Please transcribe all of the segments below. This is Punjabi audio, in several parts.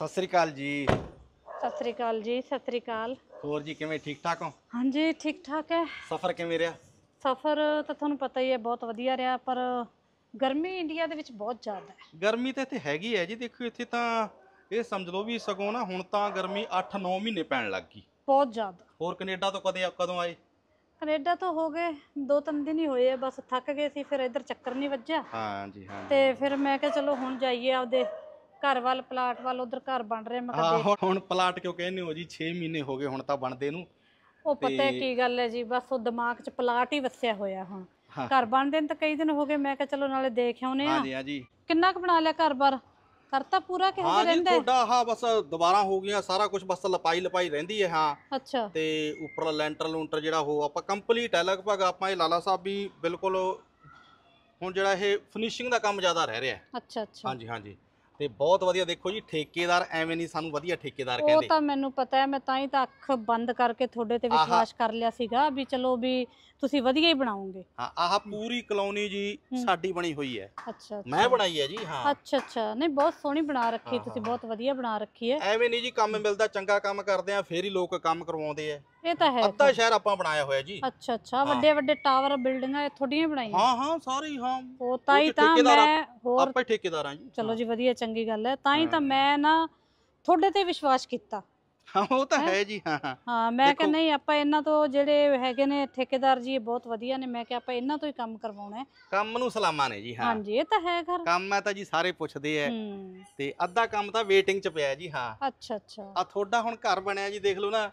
ਸਤਿ ਸ੍ਰੀ ਅਕਾਲ ਜੀ ਸਤਿ ਸ੍ਰੀ ਅਕਾਲ ਜੀ ਸਤਿ ਸ੍ਰੀ ਅਕਾਲ ਹੋਰ ਜੀ ਕਿਵੇਂ ਠੀਕ ਠਾਕ ਹੋ ਹਾਂਜੀ ਠੀਕ ਠਾਕ ਹੈ ਸਫ਼ਰ ਕਿਵੇਂ ਰਿਹਾ ਸਫ਼ਰ ਤਾਂ ਤੁਹਾਨੂੰ ਪਤਾ ਹੀ ਹੈ ਬਹੁਤ ਵਧੀਆ ਰਿਹਾ ਪਰ ਗਰਮੀ ਇੰਡੀਆ ਦੇ ਵਿੱਚ ਬਹੁਤ ਜ਼ਿਆਦਾ ਹੈ ਗਰਮੀ ਤਾਂ ਇੱਥੇ ਹੈਗੀ ਹੈ ਜੀ ਦੇਖੋ ਇੱਥੇ ਤਾਂ ਇਹ ਸਮਝ ਲਓ ਵੀ ਸਗੋਂ ਨਾ ਹੁਣ ਤਾਂ ਗਰਮੀ 8-9 ਮਹੀਨੇ ਪੈਣ ਲੱਗ ਗਈ ਬਹੁਤ ਜ਼ਿਆਦਾ ਹੋਰ ਕੈਨੇਡਾ ਤੋਂ ਕਦੇ ਕਦੋਂ ਆਏ ਕੈਨੇਡਾ ਤੋਂ ਹੋ ਗਏ 2-3 ਦਿਨ ਹੀ ਹੋਏ ਆ ਬਸ ਥੱਕ ਗਏ ਸੀ ਫਿਰ ਇੱਧਰ ਚੱਕਰ ਨਹੀਂ ਵੱਜਿਆ ਹਾਂ ਜੀ ਹਾਂ ਤੇ ਫਿਰ ਮੈਂ ਕਿਹਾ ਚਲੋ ਹੁਣ ਜਾਈਏ ਆਪਦੇ ਘਰ ਵੱਲ ਪਲਾਟ ਵੱਲ ਉਧਰ ਘਰ ਬਣ ਰਿਹਾ ਮੈਂ ਹਾਂ ਹੁਣ- ਪਲਾਟ ਕਿਉਂ ਕਹਿੰਦੇ ਹੋ ਜੀ 6 ਮਹੀਨੇ ਹੋ ਗਏ ਹੁਣ ਤਾਂ ਬਣਦੇ ਨੂੰ ਉਹ ਪਤਾ ਕੀ ਗੱਲ ਹੈ ਜੀ ਬਸ ਉਹ ਦਿਮਾਗ 'ਚ ਪਲਾਟ ਹੀ ਵਸਿਆ ਹੋਇਆ ਹੁਣ ਹਾਂ। ਘਰ ਬਣਦੇ ਨੂੰ ਤਾਂ ਕਈ ਦਿਨ ਹੋ ਗਏ ਮੈਂ ਕਿਹਾ ਚਲੋ ਨਾਲੇ ਦੇਖ ਆਉਨੇ ਆ ਹਾਂਜੀ ਹਾਂਜੀ ਕਿੰਨਾ ਕੁ ਬਣਾ ਲਿਆ ਘਰ-ਬਾਰ ਕਰਤਾ ਪੂਰਾ ਕਿਹੋ ਜਿਹਾ ਹਾਂ ਜੀ ਰਹਿੰਦਾ ਹਾਂ ਬਸ ਦੁਬਾਰਾ ਹੋ ਗਿਆ ਸਾਰਾ ਕੁਝ ਬਸ ਲਪਾਈ ਲਪਾਈ ਰਹਿੰਦੀ ਹੈ ਹਾਂ ਅੱਛਾ ਤੇ ਉੱਪਰ ਲੈਂਟਰ ਲੂੰਟਰ ਜਿਹੜਾ ਹੋ ਆਪਾਂ ਕੰਪਲੀਟ ਹੈ ਲਗਭਗ ਆਪਾਂ ਇਹ ਲਾਲਾ ਸਾਹਿਬ ਵੀ ਬਿਲਕੁਲ ਹੁਣ ਜਿਹੜਾ ਇਹ ਫਿਨਿਸ਼ਿੰਗ ਦਾ ਕੰਮ ਜ਼ਿਆਦਾ ਰਹਿ ਰਿਹਾ ਹੈ। ਅੱਛਾ ਅੱਛਾ ਹਾਂਜੀ ਹਾਂਜੀ ਤੇ ਬਹੁਤ ਵਧੀਆ ਦੇਖੋ ਜੀ ਠੇਕੇਦਾਰ ਐਵੇਂ ਨਹੀਂ ਸਾਨੂੰ ਵਧੀਆ ਠੇਕੇਦਾਰ ਕਹਿੰਦੇ ਉਹ ਤਾਂ ਮੈਨੂੰ ਪਤਾ ਹੈ ਮੈਂ ਤਾਂ ਹੀ ਤਾਂ ਅੱਖ ਬੰਦ ਕਰਕੇ ਤੁਹਾਡੇ ਤੇ ਵਿਸ਼ਵਾਸ ਕਰ ਲਿਆ ਸੀਗਾ ਵੀ ਚਲੋ ਵੀ ਤੁਸੀਂ ਵਧੀਆ ਹੀ ਬਣਾਉਂਗੇ ਹਾਂ ਆਹ ਪੂਰੀ ਕਲੋਨੀ ਜੀ ਸਾਡੀ ਬਣੀ ਹੋਈ ਹੈ ਅੱਛਾ ਮੈਂ ਬਣਾਈ ਹੈ ਜੀ ਹਾਂ ਅੱਛਾ ਅੱਛਾ ਨਹੀਂ ਬਹੁਤ ਸੋਹਣੀ ਬਣਾ ਰੱਖੀ ਤੁਸੀਂ ਬਹੁਤ ਵਧੀਆ ਬਣਾ ਰੱਖੀ ਹੈ ਐਵੇਂ ਨਹੀਂ ਜੀ ਕੰਮ ਮਿਲਦਾ ਚੰਗਾ ਕੰਮ ਕਰਦੇ ਆ ਫੇਰ ਹੀ ਲੋਕ ਕੰਮ ਕਰਵਾਉਂਦੇ ਆ ਇਹ ਤਾਂ ਹੈ ਅੱਧਾ ਸ਼ਹਿਰ ਆਪਾਂ ਬਣਾਇਆ ਹੋਇਆ ਜੀ ਅੱਛਾ ਅੱਛਾ ਵੱਡੇ ਵੱਡੇ ਟਾਵਰ ਬਿਲਡਿੰਗਾਂ ਇਹ ਤੁਹਾਡੀਆਂ ਬਣਾਈਆਂ ਹਾਂ ਹਾਂ ਸਾਰੇ ਹੀ ਹਾਂ ਉਹ ਤਾਂ ਹੀ ਤਾਂ ਮੈਂ ਹੋਰ ਆਪਾਂ ਠੇਕੇਦਾਰਾਂ ਜੀ ਚਲੋ ਜੀ ਵਧੀਆ ਚੰਗਾ ਚੰਗੀ ਗੱਲ ਹੈ ਤਾਂ ਹੀ ਤਾਂ ਮੈਂ ਨਾ ਤੁਹਾਡੇ ਤੇ ਵਿਸ਼ਵਾਸ ਕੀਤਾ ਹਾਂ ਉਹ ਤਾਂ ਹੈ ਜੀ ਹਾਂ ਹਾਂ ਹਾਂ ਮੈਂ ਕਿ ਨਹੀਂ ਆਪਾਂ ਇਹਨਾਂ ਤੋਂ ਜਿਹੜੇ ਹੈਗੇ ਨੇ ਠੇਕੇਦਾਰ ਜੀ ਇਹ ਬਹੁਤ ਵਧੀਆ ਨੇ ਮੈਂ ਕਿ ਆਪਾਂ ਇਹਨਾਂ ਤੋਂ ਹੀ ਕੰਮ ਕਰਵਾਉਣਾ ਹੈ ਕੰਮ ਨੂੰ ਸਲਾਮਾਂ ਨੇ ਜੀ ਹਾਂ ਹਾਂਜੀ ਇਹ ਤਾਂ ਹੈ ਘਰ ਕੰਮ ਹੈ ਤਾਂ ਜੀ ਸਾਰੇ ਪੁੱਛਦੇ ਐ ਤੇ ਅੱਧਾ ਕੰਮ ਤਾਂ ਵੇਟਿੰਗ 'ਚ ਪਿਆ ਜੀ ਹਾਂ ਅੱਛਾ ਅੱਛਾ ਆ ਤੁਹਾਡਾ ਹੁਣ ਘਰ ਬਣਿਆ ਜੀ ਦੇਖ ਲਓ ਨਾ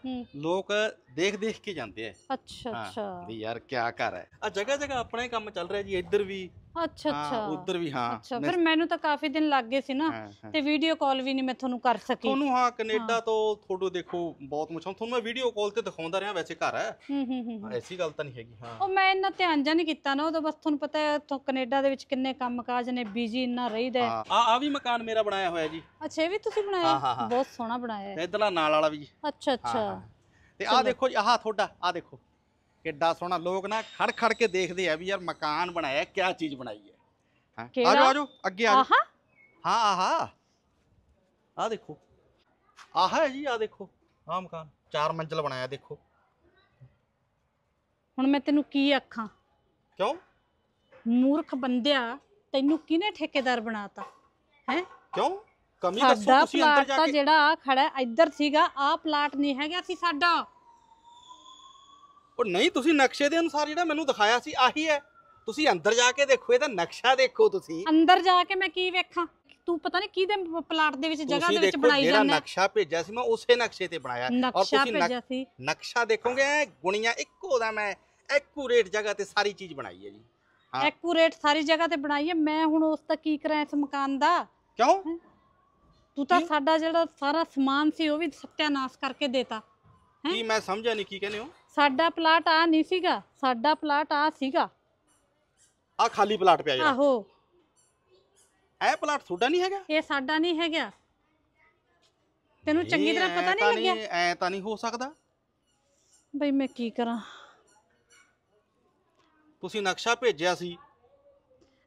ਲੋਕ ਦੇਖ ਦੇਖ ਕੇ ਜਾਂਦੇ ਐ ਅੱਛਾ ਅੱਛਾ ਵੀ ਯਾਰ ਕਿਆ ਘਰ ਐ ਆ ਜਗ੍ਹਾ ਜਗ੍ਹਾ ਆਪਣਾ ਹੀ ਕੰਮ ਚੱਲ ਰਿਹਾ ਜੀ ਇੱਧਰ ਵੀ ਅੱਛਾ ਅੱਛਾ ਹਾਂ ਉਧਰ ਵੀ ਹਾਂ ਅੱਛਾ ਫਿਰ ਮੈਨੂੰ ਤਾਂ ਕਾਫੀ ਦਿਨ ਲੱਗ ਗਏ ਸੀ ਨਾ ਤੇ ਵੀਡੀਓ ਕਾਲ ਵੀ ਨਹੀਂ ਮੈਂ ਤੁਹਾਨੂੰ ਕਰ ਸਕੀ ਤੁਹਾਨੂੰ ਹਾਂ ਕੈਨੇਡਾ ਤੋਂ ਫੋਟੋ ਦੇਖੋ ਬਹੁਤ ਮੁਸ਼ਕਲ ਤੁਹਾਨੂੰ ਮੈਂ ਵੀਡੀਓ ਕਾਲ ਤੇ ਦਿਖਾਉਂਦਾ ਰਿਹਾ ਵੈਸੇ ਘਰ ਹੈ ਹੂੰ ਹੂੰ ਹੂੰ ਐਸੀ ਗੱਲ ਤਾਂ ਨਹੀਂ ਹੈਗੀ ਹਾਂ ਉਹ ਮੈਂ ਇੰਨਾ ਧਿਆਨ ਜਾਂ ਨਹੀਂ ਕੀਤਾ ਨਾ ਉਹ ਤਾਂ ਬਸ ਤੁਹਾਨੂੰ ਪਤਾ ਹੈ ਉੱਥੋਂ ਕੈਨੇਡਾ ਦੇ ਵਿੱਚ ਕਿੰਨੇ ਕੰਮਕਾਜ ਨੇ ਬਿਜ਼ੀ ਇੰਨਾ ਰਹੀਦਾ ਹੈ। ਆ ਆ ਵੀ ਮਕਾਨ ਮੇਰਾ ਬਣਾਇਆ ਹੋਇਆ ਜੀ ਅੱਛਾ ਇਹ ਵੀ ਤੁਸੀਂ ਹਾਂ, ਹਾਂ, ਬਣਾਇਆ ਹਾਂ। ਬਹੁਤ ਸੋਹਣਾ ਬਣਾਇਆ ਹੈ। ਇਧਰਲਾ ਨਾਲ ਵਾਲਾ ਵੀ ਜੀ। ਅੱਛਾ ਅੱਛਾ ਤੇ ਆ ਦੇਖੋ ਜੀ ਆਹ ਤੁਹਾਡਾ ਆ ਦੇਖੋ ਕਿੱਡਾ ਸੋਹਣਾ ਲੋਕ ਨਾ ਖੜ ਖੜ ਕੇ ਦੇਖਦੇ ਆ ਵੀ ਯਾਰ ਮਕਾਨ ਬਣਾਇਆ ਕਿਆ ਚੀਜ਼ ਬਣਾਈ ਹੈ ਹਾਂ ਆਜੋ ਆਜੋ ਅੱਗੇ ਆਜੋ ਆਹਾ ਹਾਂ ਆਹਾ ਆ ਦੇਖੋ ਆਹਾ ਹੈ ਜੀ ਆ ਦੇਖੋ ਆ ਮਕਾਨ ਚਾਰ ਮੰਜ਼ਲ ਬਣਾਇਆ ਦੇਖੋ ਹੁਣ ਮੈਂ ਤੈਨੂੰ ਕੀ ਆਖਾਂ ਕਿਉਂ ਮੂਰਖ ਬੰਦਿਆ ਤੈਨੂੰ ਕਿਹਨੇ ਠੇਕੇਦਾਰ ਬਣਾਤਾ ਹੈ ਕਿਉਂ ਕਮੀ ਦੱਸੋ ਤੁਸੀਂ ਅੰਦਰ ਜਾ ਕੇ ਜਿਹੜਾ ਆ ਖੜਾ ਹੈ, ਇੱਧਰ ਸੀਗਾ ਆ ਪਲਾਟ ਨਹੀਂ ਹੈਗਾ ਸੀ ਸਾਡਾ ਉਹ ਨਹੀਂ ਤੁਸੀਂ ਨਕਸ਼ੇ ਦੇ ਅਨੁਸਾਰ ਜਿਹੜਾ ਮੈਨੂੰ ਦਿਖਾਇਆ ਸੀ ਆਹੀ ਹੈ ਤੁਸੀਂ ਅੰਦਰ ਜਾ ਕੇ ਦੇਖੋ ਇਹਦਾ ਨਕਸ਼ਾ ਦੇਖੋ ਤੁਸੀਂ ਅੰਦਰ ਜਾ ਕੇ ਮੈਂ ਕੀ ਵੇਖਾਂ ਤੂੰ ਪਤਾ ਨਹੀਂ ਕਿਹਦੇ ਪਲਾਟ ਦੇ ਵਿੱਚ ਜਗ੍ਹਾ ਦੇ ਵਿੱਚ ਬਣਾਈ ਜਾਂਦਾ ਜਿਹੜਾ ਨਕਸ਼ਾ ਭੇਜਿਆ ਸੀ ਮੈਂ ਉਸੇ ਨਕਸ਼ੇ ਤੇ ਬਣਾਇਆ ਔਰ ਤੁਸੀਂ ਨਕਸ਼ਾ ਦੇਖੋਗੇ ਗੁਣੀਆਂ ਇੱਕੋ ਦਾ ਮੈਂ ਐਕੂਰੇਟ ਜਗ੍ਹਾ ਤੇ ਸਾਰੀ ਚੀਜ਼ ਬਣਾਈ ਹੈ ਜੀ ਐਕੂਰੇਟ ਸਾਰੀ ਜਗ੍ਹਾ ਤੇ ਬਣਾਈ ਹੈ ਮੈਂ ਹੁਣ ਉਸ ਤੱਕ ਕੀ ਕਰਾਂ ਇਸ ਮਕਾਨ ਦਾ ਕਿਉਂ ਤੂੰ ਤਾਂ ਸਾਡਾ ਜਿਹੜਾ ਸਾਰਾ ਸਮਾਨ ਸੀ ਉਹ ਵੀ ਸੱਤਿਆਨਾਸ਼ ਕਰਕੇ ਦੇਤਾ ਕੀ ਮੈਂ ਸਮਝਿਆ ਨਹੀਂ ਕੀ ਕਹਿੰਦੇ ਹੋ ਸਾਡਾ ਪਲਾਟ ਆ ਨਹੀਂ ਸੀਗਾ ਸਾਡਾ ਪਲਾਟ ਆ ਸੀਗਾ ਆ ਖਾਲੀ ਪਲਾਟ ਪਿਆ ਜਿਹੜਾ ਆਹੋ ਇਹ ਪਲਾਟ ਤੁਹਾਡਾ ਨਹੀਂ ਹੈਗਾ ਇਹ ਸਾਡਾ ਨਹੀਂ ਹੈਗਾ ਤੈਨੂੰ ਚੰਗੀ ਤਰ੍ਹਾਂ ਪਤਾ ਨਹੀਂ ਲੱਗਿਆ ਐ ਤਾਂ ਨਹੀਂ ਹੋ ਸਕਦਾ ਬਈ ਮੈਂ ਕੀ ਕਰਾਂ ਤੁਸੀਂ ਨਕਸ਼ਾ ਭੇਜਿਆ ਸੀ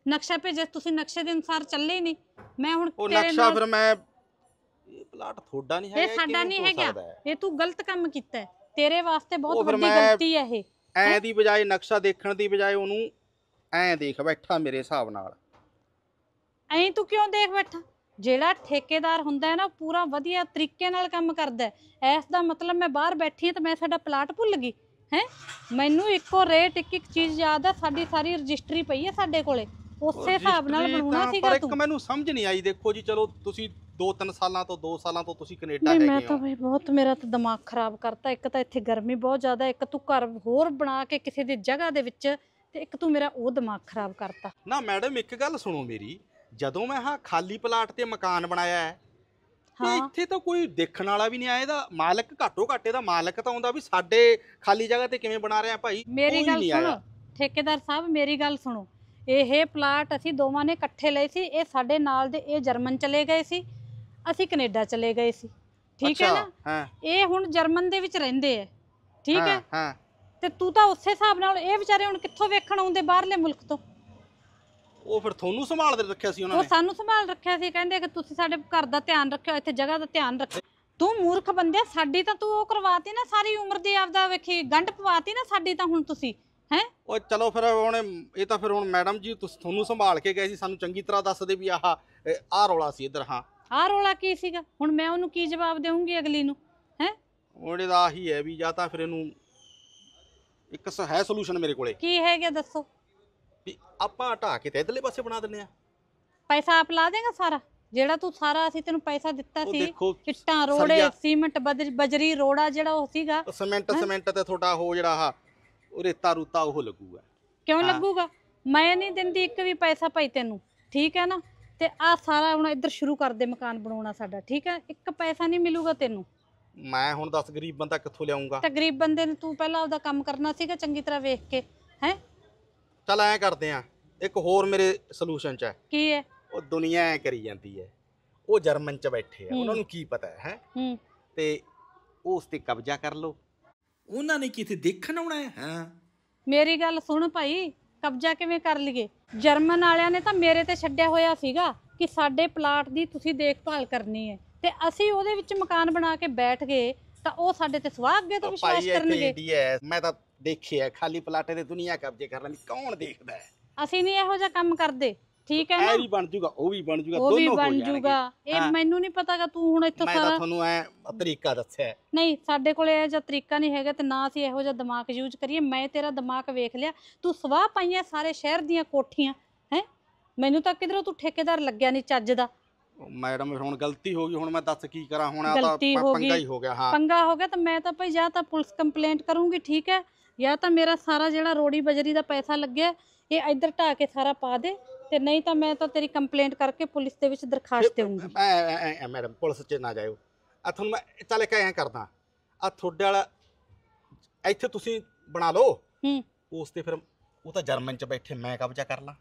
ਨਕਸ਼ਾ ਭੇਜਿਆ ਤੁਸੀਂ ਨਕਸ਼ੇ ਦੇ ਅਨੁਸਾਰ ਚੱਲੇ ਹੀ ਨਹੀਂ ਮੈਂ ਹੁਣ ਉਹ ਨਕਸ਼ਾ ਫਿਰ ਮੈਂ ਇਹ ਪਲਾਟ ਤੁਹਾਡਾ ਨਹੀਂ ਹੈਗਾ ਇਹ ਸਾਡਾ ਨਹੀਂ ਹੈਗਾ ਇਹ ਤੂੰ ਗਲਤ ਕੰਮ ਕੀਤਾ ਹੈ ਤੇਰੇ ਵਾਸਤੇ ਬਹੁਤ ਵੱਡੀ ਗਲਤੀ ਹੈ ਇਹ ਐ ਦੀ ਬਜਾਏ ਨਕਸ਼ਾ ਦੇਖਣ ਦੀ ਬਜਾਏ ਉਹਨੂੰ ਐ ਦੇਖ ਬੈਠਾ ਮੇਰੇ ਹਿਸਾਬ ਨਾਲ ਐਂ ਤੂੰ ਕਿਉਂ ਦੇਖ ਬੈਠਾ ਜਿਹੜਾ ਠੇਕੇਦਾਰ ਹੁੰਦਾ ਹੈ ਨਾ ਪੂਰਾ ਵਧੀਆ ਤਰੀਕੇ ਨਾਲ ਕੰਮ ਕਰਦਾ ਹੈ ਇਸ ਦਾ ਮਤਲਬ ਮੈਂ ਬਾਹਰ ਬੈਠੀ ਹਾਂ ਤੇ ਮੈਂ ਸਾਡਾ ਪਲਾਟ ਭੁੱਲ ਗਈ ਹੈ ਮੈਨੂੰ ਇੱਕੋ ਰੇਟ ਇੱਕ ਇੱਕ ਚੀਜ਼ ਯਾਦ ਹੈ ਸਾਡੀ ਸਾਰੀ ਰਜਿਸਟਰੀ ਪਈ ਹੈ ਸਾਡੇ ਕੋਲੇ ਉਸੇ ਹਿਸਾਬ ਨਾਲ ਬਣਾਉਣਾ ਸੀਗਾ ਤੂੰ ਪਰ ਇੱਕ ਮੈਨੂੰ ਸਮਝ ਨਹੀਂ ਆਈ ਦੇਖੋ ਜੀ ਚਲੋ ਤੁਸੀਂ 2-3 ਸਾਲਾਂ ਤੋਂ 2 ਸਾਲਾਂ ਤੋਂ ਤੁਸੀਂ ਕੈਨੇਡਾ ਹੈਗੇ ਹੋ ਮੈਂ ਤਾਂ ਬਈ ਬਹੁਤ ਮੇਰਾ ਤਾਂ ਦਿਮਾਗ ਖਰਾਬ ਕਰਤਾ ਇੱਕ ਤਾਂ ਇੱਥੇ ਗਰਮੀ ਬਹੁਤ ਜ਼ਿਆਦਾ ਇੱਕ ਤੂੰ ਘਰ ਹੋਰ ਬਣਾ ਕੇ ਕਿਸੇ ਦੀ ਜਗ੍ਹਾ ਦੇ ਵਿੱਚ ਤੇ ਇੱਕ ਤੂੰ ਮੇਰਾ ਉਹ ਦਿਮਾਗ ਖਰਾਬ ਕਰਤਾ ਨਾ ਮੈਡਮ ਇੱਕ ਗੱਲ ਸੁਣੋ ਮੇਰੀ ਜਦੋਂ ਮੈਂ ਹਾਂ ਖਾਲੀ ਪਲਾਟ ਤੇ ਮਕਾਨ ਬਣਾਇਆ ਹੈ ਹਾਂ। ਇੱਥੇ ਤਾਂ ਕੋਈ ਦੇਖਣ ਵਾਲਾ ਵੀ ਨਹੀਂ ਆਇਆ ਇਹਦਾ ਮਾਲਕ ਘਾਟੋ ਘਾਟੇ ਦਾ ਮਾਲਕ ਤਾਂ ਆਉਂਦਾ ਵੀ ਸਾਡੇ ਖਾਲੀ ਜਗ੍ਹਾ ਤੇ ਕਿਵੇਂ ਬਣਾ ਰਿਹਾ ਭਾਈ ਮੇਰੀ ਗੱਲ ਸੁਣੋ ਠੇਕੇਦਾਰ ਸਾਹਿਬ ਮੇਰੀ ਗੱਲ ਸੁਣੋ ਇਹ ਪਲਾਟ ਅਸੀਂ ਦੋਵਾਂ ਨੇ ਇਕੱਠੇ ਲਏ ਸੀ ਇਹ ਸਾਡੇ ਨਾਲ ਦੇ ਇਹ ਜਰਮਨ ਚਲੇ ਗਏ ਸੀ ਅਸੀਂ ਕੈਨੇਡਾ ਚਲੇ ਗਏ ਸੀ ਠੀਕ ਹੈ ਨਾ ਇਹ ਹੁਣ ਜਰਮਨ ਦੇ ਵਿੱਚ ਰਹਿੰਦੇ ਆ ਠੀਕ ਹੈ ਹਾਂ ਤੇ ਤੂੰ ਤਾਂ ਉਸੇ ਹਿਸਾਬ ਨਾਲ ਇਹ ਵਿਚਾਰੇ ਹੁਣ ਕਿੱਥੋਂ ਵੇਖਣ ਆਉਂਦੇ ਬਾਹਰਲੇ ਮੁਲਕ ਤੋਂ ਉਹ ਫਿਰ ਤੁਹਾਨੂੰ ਸੰਭਾਲ ਦੇ ਰੱਖਿਆ ਸੀ ਉਹਨਾਂ ਨੇ ਉਹ ਸਾਨੂੰ ਸੰਭਾਲ ਰੱਖਿਆ ਸੀ ਕਹਿੰਦੇ ਕਿ ਤੁਸੀਂ ਸਾਡੇ ਘਰ ਦਾ ਧਿਆਨ ਰੱਖਿਓ ਇੱਥੇ ਜਗ੍ਹਾ ਦਾ ਧਿਆਨ ਰੱਖਿਓ ਤੂੰ ਮੂਰਖ ਬੰਦਿਆ ਸਾਡੀ ਤਾਂ ਤੂੰ ਉਹ ਕਰਵਾਤੀ ਨਾ ਸਾਰੀ ਉਮਰ ਦੀ ਆਪਦਾ ਵੇਖੀ ਗੰਢ ਪਵਾਤੀ ਨਾ ਸਾਡੀ ਤਾਂ ਹੁਣ ਤੁਸੀਂ ਹੈ ਉਹ ਚਲੋ ਫਿਰ ਹੁਣ ਇਹ ਤਾਂ ਫਿਰ ਹੁਣ ਮੈਡਮ ਜੀ ਤੁਸੀਂ ਤੁਹਾਨੂੰ ਸੰਭਾਲ ਕੇ ਗਏ ਸੀ ਸਾਨੂੰ ਚੰਗੀ ਤਰ੍ਹਾਂ ਦੱਸਦੇ ਵੀ ਆਹ ਆ ਆਹ ਰੌਲਾ ਸੀ ਇੱਧਰ ਹਾਂ ਆ ਰੋਲਾ ਕੀ ਸੀਗਾ ਹੁਣ ਮੈਂ ਉਹਨੂੰ ਕੀ ਜਵਾਬ ਦੇਵਾਂਗੀ ਅਗਲੀ ਨੂੰ ਹੈ ਉਹਦੇ ਦਾ ਆਹੀ ਹੈ ਵੀ ਜਾਂ ਤਾਂ ਫਿਰ ਇਹਨੂੰ ਇੱਕ ਹੈ ਸੋਲੂਸ਼ਨ ਮੇਰੇ ਕੋਲੇ ਕੀ ਹੈ ਗਿਆ ਦੱਸੋ ਵੀ ਆਪਾਂ ਹਟਾ ਕੇ ਤੇ ਇਧਰਲੇ ਪਾਸੇ ਬਣਾ ਦਿੰਨੇ ਆ ਪੈਸਾ ਆਪ ਲਾ ਦੇਗਾ ਸਾਰਾ ਜਿਹੜਾ ਤੂੰ ਸਾਰਾ ਅਸੀਂ ਤੈਨੂੰ ਪੈਸਾ ਦਿੱਤਾ ਸੀ ਇੱਟਾਂ ਰੋੜੇ ਸੀਮੈਂਟ ਬਜਰੀ ਰੋੜਾ ਜਿਹੜਾ ਉਹ ਸੀਗਾ ਸੀਮੈਂਟ ਸੀਮੈਂਟ ਤੇ ਤੁਹਾਡਾ ਉਹ ਜਿਹੜਾ ਆ ਉਹ ਰੇਤਾ ਰੂਤਾ ਉਹ ਲੱਗੂਗਾ ਕਿਉਂ ਲੱਗੂਗਾ ਮੈਂ ਨਹੀਂ ਦਿੰਦੀ ਇੱਕ ਵੀ ਪੈਸਾ ਭਾਈ ਤੈਨੂੰ ਠੀਕ ਹੈ ਨਾ ਤੇ ਆ ਸਾਰਾ ਹੁਣ ਇੱਧਰ ਸ਼ੁਰੂ ਕਰਦੇ ਮਕਾਨ ਬਣਾਉਣਾ ਸਾਡਾ ਠੀਕ ਹੈ ਇੱਕ ਪੈਸਾ ਨਹੀਂ ਮਿਲੂਗਾ ਤੈਨੂੰ ਮੈਂ ਹੁਣ ਦੱਸ ਗਰੀਬ ਬੰਦਾ ਕਿੱਥੋਂ ਲਿਆਉਂਗਾ ਤਾਂ ਗਰੀਬ ਬੰਦੇ ਨੂੰ ਤੂੰ ਪਹਿਲਾਂ ਆਪਦਾ ਕੰਮ ਕਰਨਾ ਸੀਗਾ ਚੰਗੀ ਤਰ੍ਹਾਂ ਵੇਖ ਕੇ ਹੈ ਚਲ ਐਂ ਕਰਦੇ ਆ ਇੱਕ ਹੋਰ ਮੇਰੇ ਸੋਲੂਸ਼ਨ ਚ ਹੈ ਕੀ ਹੈ ਉਹ ਦੁਨੀਆ ਐ ਕਰੀ ਜਾਂਦੀ ਹੈ ਉਹ ਜਰਮਨ ਚ ਬੈਠੇ ਆ ਉਹਨਾਂ ਨੂੰ ਕੀ ਪਤਾ ਹੈ ਹੂੰ ਤੇ ਉਹ ਉਸ ਤੇ ਕਬਜ਼ਾ ਕਰ ਲਓ ਉਹਨਾਂ ਨੇ ਕਿਤੇ ਦੇਖਣ ਆਉਣਾ ਹੈ ਹਾਂ ਮੇਰੀ ਗੱਲ ਸੁਣ ਭਾਈ ਕਬਜ਼ਾ ਕਿਵੇਂ ਕਰ ਲਈਏ ਜਰਮਨ ਵਾਲਿਆਂ ਨੇ ਤਾਂ ਮੇਰੇ ਤੇ ਛੱਡਿਆ ਹੋਇਆ ਸੀਗਾ ਕਿ ਸਾਡੇ ਪਲਾਟ ਦੀ ਤੁਸੀਂ ਦੇਖਭਾਲ ਕਰਨੀ ਹੈ ਤੇ ਅਸੀਂ ਉਹਦੇ ਵਿੱਚ ਮਕਾਨ ਬਣਾ ਕੇ ਬੈਠ ਗਏ ਤਾਂ ਉਹ ਸਾਡੇ ਤੇ ਸਵਾਗ ਅੱਗੇ ਤੋਂ ਵਿਸ਼ਵਾਸ ਕਰਨਗੇ ਮੈਂ ਤਾਂ ਦੇਖਿਆ ਖਾਲੀ ਪਲਾਟੇ ਤੇ ਦੁਨੀਆ ਕਬਜ਼ੇ ਕਰ ਲੈਂਦੀ ਕੌਣ ਦੇਖਦਾ ਅਸੀਂ ਨਹੀਂ ਇਹੋ ਜਿਹਾ ਕੰਮ ਕਰਦੇ ਠੀਕ ਹੈ ਨਾ ਇਹ ਵੀ ਬਣ ਜੂਗਾ ਉਹ ਵੀ ਬਣ ਜੂਗਾ ਦੋਨੋਂ ਹੋ ਬਣ ਜਾਣਗੇ ਜੂਗਾ ਇਹ ਮੈਨੂੰ ਨਹੀਂ ਪਤਾਗਾ ਤੂੰ ਹੁਣ ਇੱਥੋਂ ਮੈਂ ਤਾਂ ਤੁਹਾਨੂੰ ਐ ਤਰੀਕਾ ਦੱਸਿਆ ਨਹੀਂ ਸਾਡੇ ਕੋਲੇ ਇਹ ਜਿਹਾ ਤਰੀਕਾ ਨਹੀਂ ਹੈਗਾ ਤੇ ਨਾ ਅਸੀਂ ਇਹੋ ਜਿਹਾ ਦਿਮਾਗ ਯੂਜ਼ ਕਰੀਏ ਮੈਂ ਤੇਰਾ ਦਿਮਾਗ ਵੇਖ ਲਿਆ ਤੂੰ ਸਵਾਹ ਪਾਈਆਂ ਸਾਰੇ ਸ਼ਹਿਰ ਦੀਆਂ ਕੋਠੀਆਂ ਹੈ ਮੈਨੂੰ ਤਾਂ ਕਿਧਰੋਂ ਤੂੰ ਠੇਕੇਦਾਰ ਲੱਗਿਆ ਨਹੀਂ ਚੱਜ ਦਾ ਮੈਡਮ ਫਿਰ ਹੁਣ ਗਲਤੀ ਹੋ ਗਈ ਹੁਣ ਮੈਂ ਦੱਸ ਕੀ ਕਰਾਂ ਹੁਣ ਆ ਤਾਂ ਪੰਗਾ ਹੀ ਹੋ ਗਿਆ ਹਾਂ ਪੰਗਾ ਹੋ ਗਿਆ ਤਾਂ ਮੈਂ ਤਾਂ ਭਈ ਜਾਂ ਤਾਂ ਪੁਲਿਸ ਕੰਪਲੇਂਟ ਕਰੂੰਗੀ ਠੀਕ ਹੈ ਜਾਂ ਤਾਂ ਮੇਰਾ ਸਾਰਾ ਜਿਹੜਾ ਰੋੜੀ ਬਜਰੀ ਦਾ ਪੈਸਾ ਲੱਗਿਆ ਇਹ ਇੱਧਰ ਢਾ ਕੇ ਸਾਰਾ ਪਾ ਦੇ ਤੇ ਨਹੀਂ ਤਾਂ ਮੈਂ ਤਾਂ ਤੇਰੀ ਕੰਪਲੇਂਟ ਕਰਕੇ ਪੁਲਿਸ ਦੇ ਵਿੱਚ ਦਰਖਾਸਤ ਦੇਵਾਂਗੀ ਮੈਡਮ ਪੁਲਿਸ 'ਚ ਨਾ ਜਾਇਓ ਆ ਤੁਹਾਨੂੰ ਮੈਂ ਚੱਲ ਕੇ ਐਂ ਕਰਦਾ ਆ ਤੁਹਾਡੇ ਵਾਲਾ ਇੱਥੇ ਤੁਸੀਂ ਬਣਾ ਲਓ ਹੂੰ ਉਸ ਤੇ ਫਿਰ ਉਹ ਤਾਂ ਜਰਮਨ 'ਚ ਬੈਠੇ ਮੈਂ ਕਬਜ਼ਾ ਕਰ ਲਾਂ